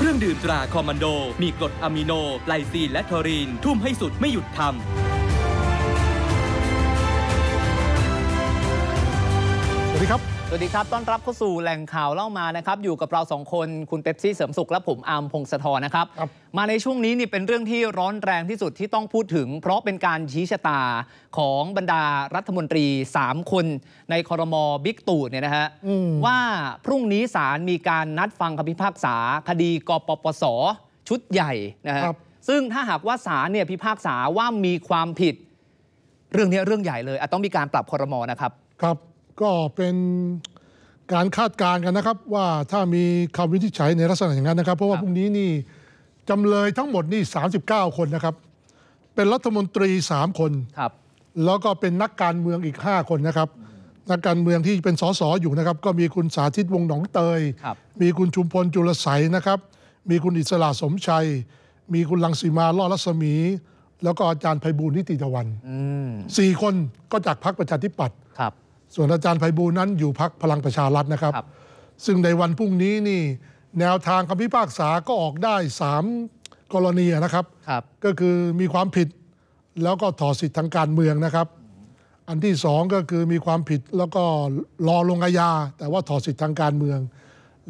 เครื่องดื่มตราคอมมานโด มีกรดอะมิโน ไลซีนและทอรีน ทุ่มให้สุดไม่หยุดทำสวัสดีครับสวัสดีครับ ต้อนรับเข้าสู่แหล่งข่าว เล่ามานะครับ อยู่กับเราสองคน คุณเป๊ปซี่เสริมสุข และผมอามพงศธรนะครับ มาในช่วงนี้นี่เป็นเรื่องที่ร้อนแรงที่สุดที่ต้องพูดถึง เพราะเป็นการชี้ชะตาของบรรดารัฐมนตรี 3 คน ในคอรมอบิ๊กตู่เนี่ยนะฮะว่าพรุ่งนี้ศาลมีการนัดฟังคำพิพากษาคดีกปปส ชุดใหญ่นะฮะซึ่งถ้าหากว่าศาลเนี่ยพิพากษาว่ามีความผิดเรื่องนี้เรื่องใหญ่เลยอาจต้องมีการปรับคอรมอนะครับครับก็เป็นการคาดการณ์กันนะครับว่าถ้ามีคำวินิจฉัยในลักษณะอย่างนั้นนะครับ เพราะว่าพรุ่งนี้นี่จำเลยทั้งหมดนี่ 39 คนนะครับ เป็นรัฐมนตรี3คนครับ แล้วก็เป็นนักการเมืองอีก5คนนะครับ นักการเมืองที่เป็นสสอยู่นะครับ ก็มีคุณสาธิตวงหนองเตย มีคุณชุมพลจุลไสนะครับ มีคุณอิสระสมชัย มีคุณลังสีมาล่อรัศมี แล้วก็อาจารย์ไพบูลนิติตะวันสี่คนก็จากพรรคประชาธิปัตย์ส่วนอาจารย์ไพบูลนั้นอยู่พักพลังประชารัฐนะครับ ซึ่งในวันพรุ่งนี้นี่แนวทางคำพิพากษาก็ออกได้3กรณีนะครับรบก็คือมีความผิดแล้วก็ถอดสิทธิ์ทางการเมืองนะครับ อันที่สองก็คือมีความผิดแล้วก็รอลงอาญาแต่ว่าถอดสิทธิ์ทางการเมือง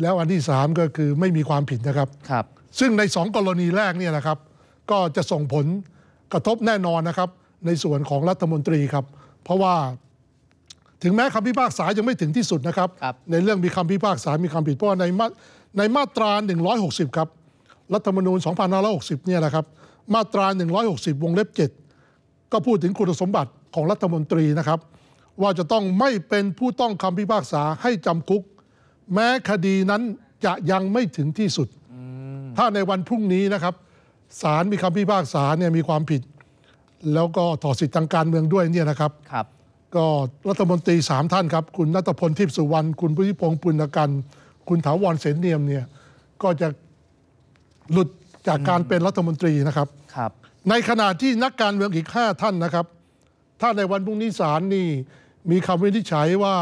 แล้วอันที่สามก็คือไม่มีความผิดนะครับรบซึ่งในสองกรณีแรกเนี่ยนะครับ ก็จะส่งผลกระทบแน่นอนนะครับ ในส่วนของรัฐมนตรีครับ เพราะว่าถึงแม้คำพิพากษายังไม่ถึงที่สุดนะครับรบในเรื่องมีคำพิพากษามีคาผิดเพราะในมาในมาตรา160 ครับ รัฐธรรมนูญ2560เนี่ยนะครับ มาตรา160 วงเล็บ7ก็พูดถึงคุณสมบัติของรัฐมนตรีนะครับ ว่าจะต้องไม่เป็นผู้ต้องคำพิพากษาให้จำคุก แม้คดีนั้นจะยังไม่ถึงที่สุดถ้าในวันพรุ่งนี้นะครับศาลมีคำพิพากษาเนี่ยมีความผิด แล้วก็ถอดสิทธิ์ทางการเมืองด้วยเนี่ยนะครับรบก็รัฐมนตรีสามท่านครับ คุณนัทพลทิพสุวรรณคุณพุทธิพงศ์ปุณกันคุณถาวรเสนเนียมเนี่ยก็จะหลุดจากการเป็นรัฐมนตรีนะครับครับ ในขณะที่นักการเมืองอีก 5 ท่านนะครับ ถ้าในวันพรุ่งนี้ศาลนี่มีคำวินิจฉัยว่า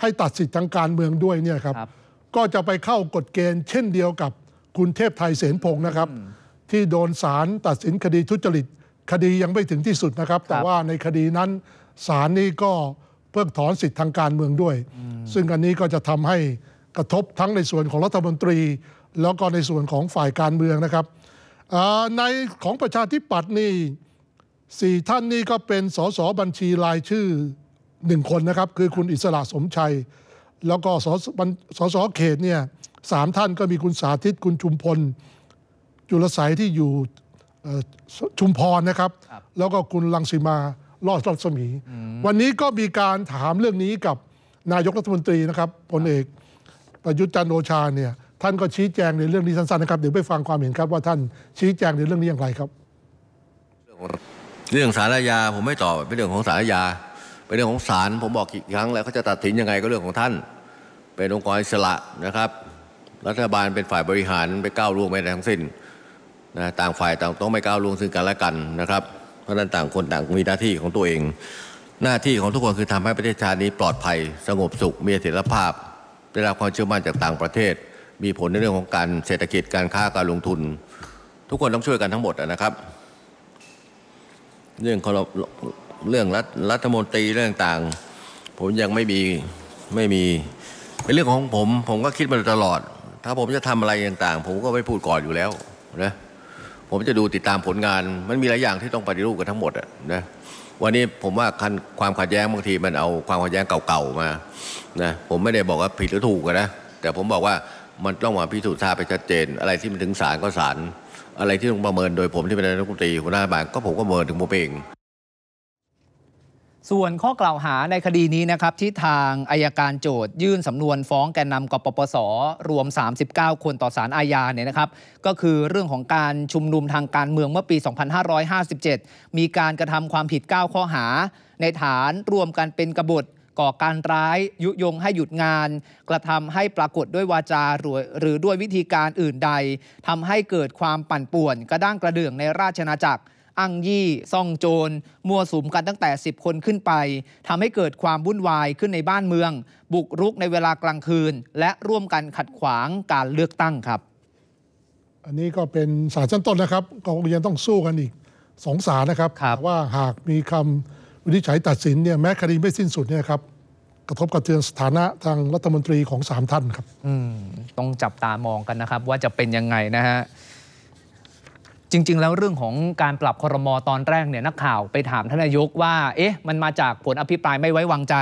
ให้ตัดสิทธิ์ทางการเมืองด้วยเนี่ยครับก็จะไปเข้ากฎเกณฑ์เช่นเดียวกับคุณเทพไทยเสนพงศ์นะครับ ที่โดนศาลตัดสินคดีทุจริตคดียังไม่ถึงที่สุดนะครับ แต่ว่าในคดีนั้นศาลนี่ก็เพิกถอนสิทธิ์ทางการเมืองด้วย ซึ่งอันนี้ก็จะทำให้กระทบทั้งในส่วนของรัฐมนตรี แล้วก็ในส่วนของฝ่ายการเมืองนะครับในของประชาธิปัตย์นี่สี่ท่านนี่ก็เป็นสสบัญชีรายชื่อหนึ่งคนนะครับ คือคุณอิสระสมชัย แล้วก็สสสเขตเนี่ยสามท่านก็มีคุณสาธิตคุณชุมพล จุลสายที่อยู่ชุมพรนะครับรบแล้วก็คุณลังสีมารอดรัศมีวันนี้ก็มีการถามเรื่องนี้กับนายกรัฐมนตรีนะครับพลเอก ประยุทธ์จันโอชาเนี่ยท่านก็ชี้แจงในเรื่องนี้สั้นๆนะครับเดี๋ยวไปฟังความเห็นครับว่าท่านชี้แจงในเรื่องนี้อย่างไรครับ เรื่องสารยาผมไม่ตอบเป็นเรื่องของสารยาเป็นเรื่องของศาลผมบอกกี่ครั้งแล้วเขาจะตัดสินยังไงก็เรื่องของท่าน เป็นองค์กรอิสระนะครับ รัฐบาลเป็นฝ่ายบริหารไปก้าวล่วงไม่ได้ทั้งสิ้นนะต่างฝ่ายต่างต้องไม่ก้าวล่วงซึ่งกันและกันนะครับเพราะนั้นต่างคนต่างมีหน้าที่ของตัวเอง หน้าที่ของทุกคนคือทำให้ประเทศชาตินี้ปลอดภัยสงบสุขมีเสถียรภาพได้รับความเชื่อมั่นจากต่างประเทศ มีผลในเรื่องของการเศรษฐกิจการค้าการลงทุน ทุกคนต้องช่วยกันทั้งหมดนะครับเรื่องเรื่องรัฐรัฐมนตรีเรื่องต่างผมยังไม่มีไม่มี เป็นเรื่องของผมผมก็คิดมาตลอด ถ้าผมจะทำอะไรต่างๆ ผมก็ไม่พูดก่อนอยู่แล้วนะผมจะดูติดตามผลงานมันมีหลายอย่างที่ต้องปฏิรูปกันทั้งหมดนะ วันนี้ผมว่าความขัดแย้งบางทีมันเอาความขัดแย้งเก่าๆมา นะ ผมไม่ได้บอกว่าผิดหรือถูกนะ แต่ผมบอกว่ามันต้องมาพิสูจน์ทราบไปชัดเจน อะไรที่มันถึงศาลก็ศาล อะไรที่ต้องประเมินโดยผมที่เป็นนายกรัฐมนตรีหัวหน้าบานก็ผมก็ประเมินถึงผมเองส่วนข้อกล่าวหาในคดีนี้นะครับที่ทางอายการโจทยื่นสำนวนฟ้องแกนนำกปปส รวม 39 คนต่อสารอาญาเนี่ยนะครับ ก็คือเรื่องของการชุมนุมทางการเมืองเมื่อปี 2557 มีการกระทำความผิด 9 ข้อหา ในฐานรวมกันเป็นกบฏ ก่อการร้าย ยุยงให้หยุดงาน กระทำให้ปรากฏด้วยวาจา หรือด้วยวิธีการอื่นใดทำให้เกิดความปั่นป่วน กระด้างกระเดื่องในราชนาจักรอ้างยี่ซ่องโจรมั่วสุมกันตั้งแต่ 10 คนขึ้นไป ทำให้เกิดความวุ่นวายขึ้นในบ้านเมือง บุกรุกในเวลากลางคืน และร่วมกันขัดขวางการเลือกตั้งครับ อันนี้ก็เป็นสารชั้นต้นนะครับกองยังต้องสู้กันอีกสองศาลนะครับรบว่าหากมีคำวินิจฉัยตัดสินเนี่ยแม้คดีไม่สิ้นสุดเนี่ยครับ กระทบกระเทือนสถานะทางรัฐมนตรีของสามท่านครับต้องจับตามองกันนะครับ ว่าจะเป็นยังไงนะฮะจริงๆแล้วเรื่องของการปรับคอรมอตอนแรกเนี่ยนักข่าว ไปถามท่านนายกว่าเอ๊ะมันมาจากผลอภิปรายไม่ไว้วางใจ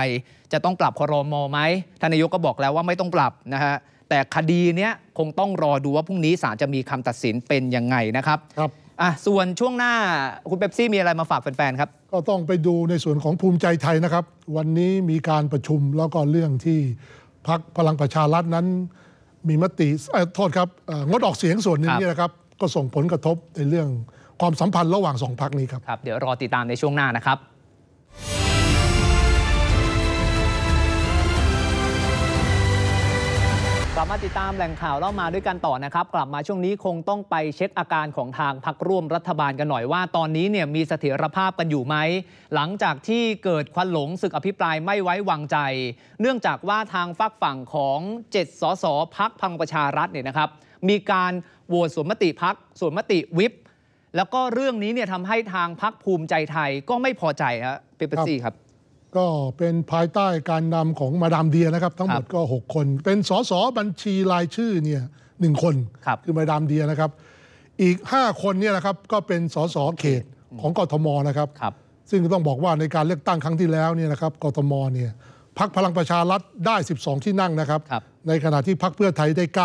จะต้องปรับคอรมอไหมท่านนายกก็บอกแล้วว่าไม่ต้องปรับนะฮะแต่คดีเนี้ยคงต้องรอดูว่าพรุ่งนี้ศาลจะมีคำตัดสินเป็นยังไงนะครับครับอ่ะส่วนช่วงหน้าคุณเป๊ปซี่มีอะไรมาฝากแฟนๆครับก็ต้องไปดูในส่วนของภูมิใจไทยนะครับ วันนี้มีการประชุมแล้วก็เรื่องที่พักพลังประชารัฐนั้นมีมติโทษครับงดออกเสียงส่วนนึงนี่นะครับก็ส่งผลกระทบในเรื่องความสัมพันธ์ระหว่างสองพักนี้ครับครับ เดี๋ยวรอติดตามในช่วงหน้านะครับกลับมาติดตามแหล่งข่าวเล่ามาด้วยกันต่อนะครับ กลับมาช่วงนี้คงต้องไปเช็คอาการของทางพักร่วมรัฐบาลกันหน่อยว่าตอนนี้เนี่ยมีเสถียรภาพกันอยู่ไหม หลังจากที่เกิดควันหลงศึกอภิปรายไม่ไว้วางใจ เนื่องจากว่าทางฝักฝั่งของ7สสพักพังประชารัฐเนี่ยนะครับมีการโหวตส่วนมติพักส่วนมติวิปแล้วก็เรื่องนี้เนี่ยทำให้ทางพักภูมิใจไทยก็ไม่พอใจับเปเปซี่ครับ ก็เป็นภายใต้การนำของมาดามเดียนะครับ ทั้งหมดก็ 6 คน เป็นสสบัญชีรายชื่อเนี่ยหนึ่งคนคคือมาดามเดียนะครับ อีก 5 คนเนี่ยนะครับก็เป็นสสเขตของกทมนะครับรบซึ่งต้องบอกว่าในการเลือกตั้งครั้งที่แล้วเนี่ยนะครับกทมเนี่ยพักพลังประชารัฐได้ 12 ที่นั่งนะครับรบในขณะที่พักเพื่อไทยได้ 9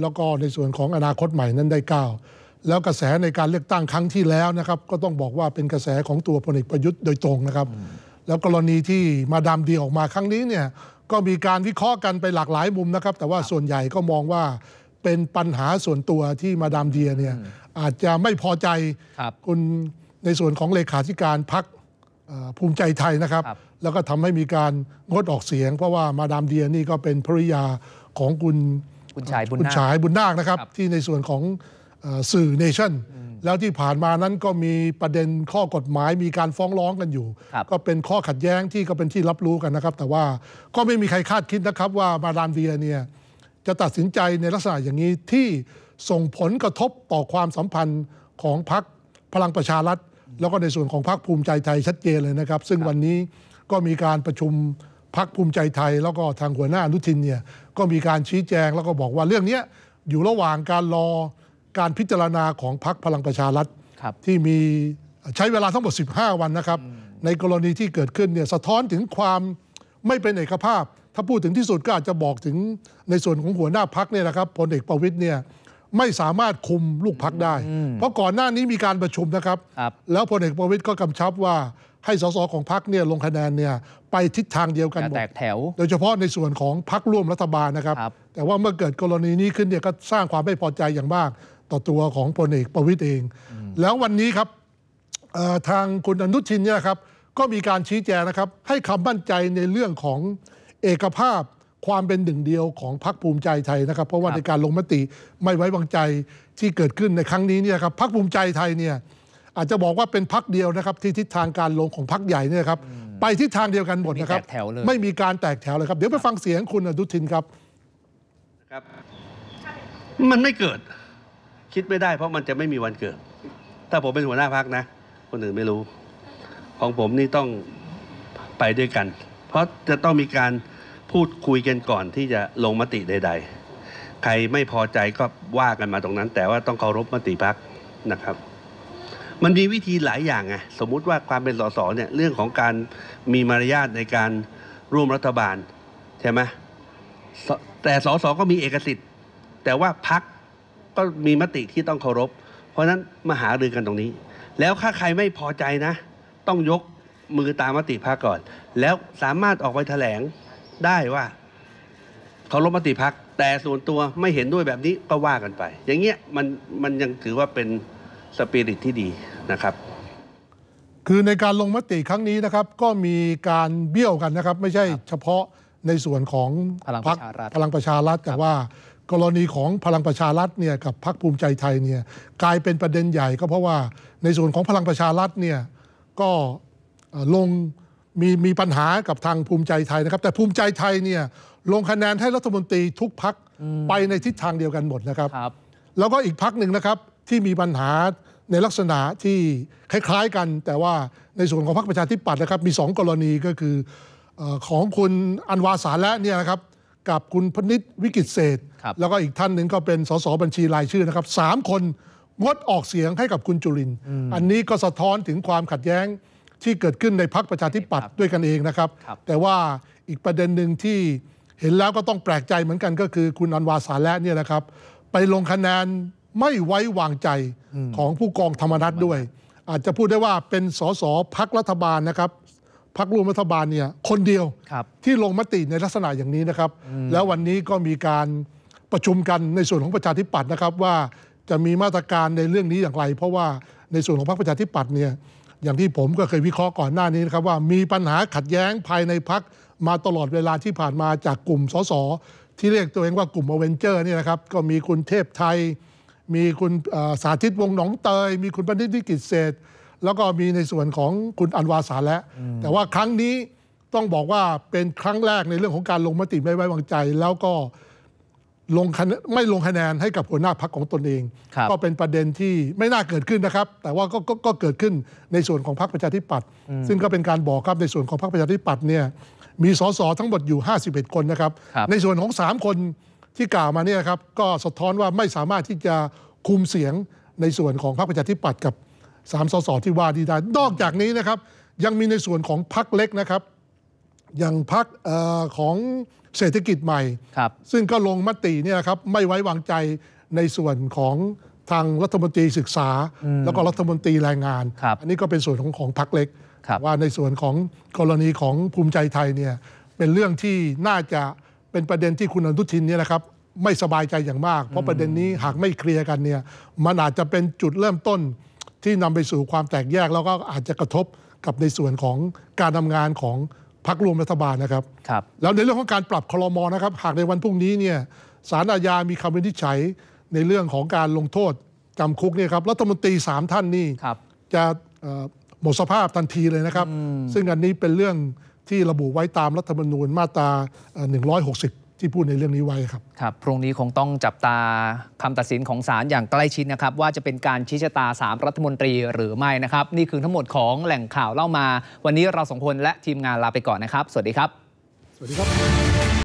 แล้วก็ในส่วนของอนาคตใหม่นั้นได้กาวแล้วกระแสในการเลือกตั้งครั้งที่แล้วนะครับ ก็ต้องบอกว่าเป็นกระแสของตัวพลเอกประยุทธ์โดยตรงนะครับ แล้วกรณีที่มาดามเดียออกมาครั้งนี้เนี่ยก็มีการวิเคราะห์กันไปหลากหลายมุมนะครับ แต่ว่าส่วนใหญ่ก็มองว่าเป็นปัญหาส่วนตัวที่มาดามเดียเนี่ยอาจจะไม่พอใจคุณในส่วนของเลขาธิการพักภูมิใจไทยนะครับ แล้วก็ทำให้มีการงดออกเสียง เพราะว่ามาดามเดียนี่ก็เป็นภริยาของคุณคุณชายบุญคุณชายบุญนาคนะครับที่ในส่วนของสื่อเนชั่นแล้วที่ผ่านมานั้นก็มีประเด็นข้อกฎหมายมีการฟ้องร้องกันอยู่ ก็เป็นข้อขัดแย้งที่ก็เป็นที่รับรู้กันนะครับ แต่ว่าก็ไม่มีใครคาดคิดนะครับว่ามาดามเดียเนี่ยจะตัดสินใจในลักษณะอย่างนี้ที่ส่งผลกระทบต่อความสัมพันธ์ของพรรคพลังประชารัฐแล้วก็ในส่วนของพรรคภูมิใจไทยชัดเจนเลยนะครับ ซึ่งวันนี้ก็มีการประชุมพักภูมิใจไทย แล้วก็ทางหัวหน้าอนุทินเนี่ยก็มีการชี้แจง แล้วก็บอกว่าเรื่องนี้ อยู่ระหว่างการรอการพิจารณาของพักพลังประชารัฐที่มีใช้เวลาทั้งหมด 15 วันนะครับ ในกรณีที่เกิดขึ้นเนี่ยสะท้อนถึงความไม่เป็นเอกภาพ ถ้าพูดถึงที่สุด ก็อาจจะบอกถึงในส่วนของหัวหน้าพักเนี่ยนะครับพลเอกประวิตยเนี่ยไม่สามารถคุมลูกพักได้ เพราะก่อนหน้านี้มีการประชุมนะครับรบแล้วพลเอกประวิตยก็กำชับว่าให้สสของพรรคเนี่ยลงคะแนนเนี่ยไปทิศทางเดียวกันหมดโดยเฉพาะในส่วนของพรรคร่วมรัฐบาลนะครับ แต่ว่าเมื่อเกิดกรณีนี้ขึ้นเนี่ยก็สร้างความไม่พอใจอย่างมาก ต่อตัวของพลเอกประวิตยเอง แล้ววันนี้ครับทางคุณอนุชินเนี่ยครับก็มีการชี้แจงนะครับ ให้คำมั่นใจในเรื่องของเอกภาพความเป็นหนึ่งเดียวของพรรคภูมิใจไทยนะครับ เพราะว่าในการลงมติไม่ไว้วางใจที่เกิดขึ้นในครั้งนี้เนี่ยครับพรรคภูมิใจไทยเนี่ยอาจจะบอกว่าเป็นพักเดียวนะครับ ที่ทิศทางการลงของพักใหญ่เนี่ยครับ ไปทิศทางเดียวกันหมดนะครับไม่มีการแตกแถวเลยครับเดี๋ยวไปฟังเสียงคุณอุทินครับครับ มันไม่เกิดคิดไม่ได้เพราะมันจะไม่มีวันเกิด ถ้าผมเป็นหัวหน้าพักนะ คนอื่นไม่รู้ ของผมนี่ต้องไปด้วยกัน เพราะจะต้องมีการพูดคุยกันก่อนที่จะลงมติใด ๆ ใครไม่พอใจก็ว่ากันมาตรงนั้น แต่ว่าต้องเคารพมติพักนะครับมันมีวิธีหลายอย่างไงสมมุติว่าความเป็นสสเนี่ยเรื่องของการมีมารยาทในการร่วมรัฐบาลใช่ไหมแต่สสก็มีเอกสิทธิ์ แต่ว่าพักก็มีมติที่ต้องเคารพ เพราะนั้นมาหารือกันตรงนี้ แล้วถ้าใครไม่พอใจนะ ต้องยกมือตามมติพักก่อน แล้วสามารถออกไปแถลงได้ว่าเคารพมติพักแต่ส่วนตัวไม่เห็นด้วยแบบนี้ก็ว่ากันไป อย่างเงี้ยมันมันยังถือว่าเป็นสปิริตที่ดีนะครับ คือในการลงมติครั้งนี้นะครับ ก็มีการเบี้ยวกันนะครับ ไม่ใช่เฉพาะในส่วนของพรรคพลังประชารัฐแต่ว่ากรณีของพลังประชารัฐเนี่ยกับพรรคภูมิใจไทยเนี่ยกลายเป็นประเด็นใหญ่ ก็เพราะว่าในส่วนของพลังประชารัฐเนี่ยก็ลงมีมีปัญหากับทางภูมิใจไทยนะครับ แต่ภูมิใจไทยเนี่ยลงคะแนนให้รัฐมนตรีทุกพักไปในทิศทางเดียวกันหมดนะครับรบแล้วก็อีกพักหนึ่งนะครับที่มีปัญหาในลักษณะที่คล้ายๆกัน แต่ว่าในส่วนของพรรคประชาธิปัตย์นะครับ มี2กรณีก็คือของคุณ อันวาสารและเนี่ยนะครับ กับคุณพนิษวิกิตเศษแล้วก็อีกท่านหนึ่งก็เป็นสสบัญชีรายชื่อนะครับสามคนงดออกเสียงให้กับคุณจุลิน อันนี้ก็สะท้อนถึงความขัดแย้งที่เกิดขึ้นในพักประชาธิปัตย์ด้วยกันเองนะครับ แต่ว่าอีกประเด็นหนึ่งที่เห็นแล้วก็ต้องแปลกใจเหมือนกัน ก็คือคุณอันวาสาและเนี่ยนะครับ ไปลงคะแนนไม่ไว้วางใจของผู้กองธรรมนัฐด้วย อาจจะพูดได้ว่าเป็นสสพักรัฐบาลนะครับ พักร่วมรัฐบาลเนี่ยคนเดียว ที่ลงมติในลักษณะอย่างนี้นะครับ แล้ววันนี้ก็มีการประชุมกันในส่วนของประชาธิปัตย์นะครับ ว่าจะมีมาตรการในเรื่องนี้อย่างไร เพราะว่าในส่วนของพรรคประชาธิปัตย์เนี่ย อย่างที่ผมก็เคยวิเคราะห์ก่อนหน้านี้นะครับ ว่ามีปัญหาขัดแย้งภายในพักมาตลอดเวลาที่ผ่านมาจากกลุ่มสสที่เรียกตัวเองว่ากลุ่มอเวนเจอร์นี่นะครับ ก็มีคุณเทพไทยมีคุณสาธิตวงหนองเตย มีคุณปณิธิกิจเศษแล้วก็มีในส่วนของคุณอันวาสาและ แต่ว่าครั้งนี้ต้องบอกว่าเป็นครั้งแรกในเรื่องของการลงมติไม่ไว้วางใจ แล้วก็ลงไม่ลงคะแนนให้กับหัวหน้าพักของตนเอง ก็เป็นประเด็นที่ไม่น่าเกิดขึ้นนะครับ แต่ว่าก็กก็เกิดขึ้นในส่วนของพรรคประชาธิปัตย์ซึ่งก็เป็นการบอกครับในส่วนของพรรคประชาธิปัตย์เนี่ยมีสสทั้งหมดอยู่ 51 คนนะครับ ในส่วนของ3คนที่กล่าวมาเนี่ยครับก็สะท้อนว่าไม่สามารถที่จะคุมเสียงในส่วนของพรรคประชาธิปัตย์กับสามสสที่ว่าดีได้ นอกจากนี้นะครับ ยังมีในส่วนของพรรคเล็กนะครับอย่างพรรคของเศรษฐกิจใหม่ซึ่งก็ลงมติเนี่ยครับไม่ไว้วางใจในส่วนของทางรัฐมนตรีศึกษา แล้วก็รัฐมนตรีแรงงาน อันนี้ก็เป็นส่วนของของพรรคเล็ก ว่าในส่วนของกรณีของภูมิใจไทยเนี่ยเป็นเรื่องที่น่าจะเป็นประเด็นที่คุณอนุทินเนี่ยนะครับไม่สบายใจอย่างมาก เพราะประเด็นนี้หากไม่เคลียร์กันเนี่ยมันอาจจะเป็นจุดเริ่มต้น ที่นำไปสู่ความแตกแยกแล้วก็อาจจะกระทบกับในส่วนของการทำงานของพรรครวมรัฐบาลนะครับรบแล้วในเรื่องของการปรับคลอมอนะครับ หากในวันพรุ่งนี้เนี่ยสารอาญามีคำวินิจฉัยในเรื่องของการลงโทษจำคุกเนี่ยครับรัฐมนตรีสามท่านนี่จะหมดสภาพทันทีเลยนะครับ ซึ่งอันนี้เป็นเรื่องที่ระบุไว้ตามรัฐธรรมนูญมาตรา 160 ที่พูดในเรื่องนี้ไว้ครับ ครับ พรุ่งนี้คงต้องจับตาคำตัดสินของศาลอย่างใกล้ชิดนะครับว่าจะเป็นการชี้ชะตา 3 รัฐมนตรีหรือไม่นะครับนี่คือทั้งหมดของแหล่งข่าวเล่ามา วันนี้เราสองคนและทีมงานลาไปก่อนนะครับ สวัสดีครับ สวัสดีครับ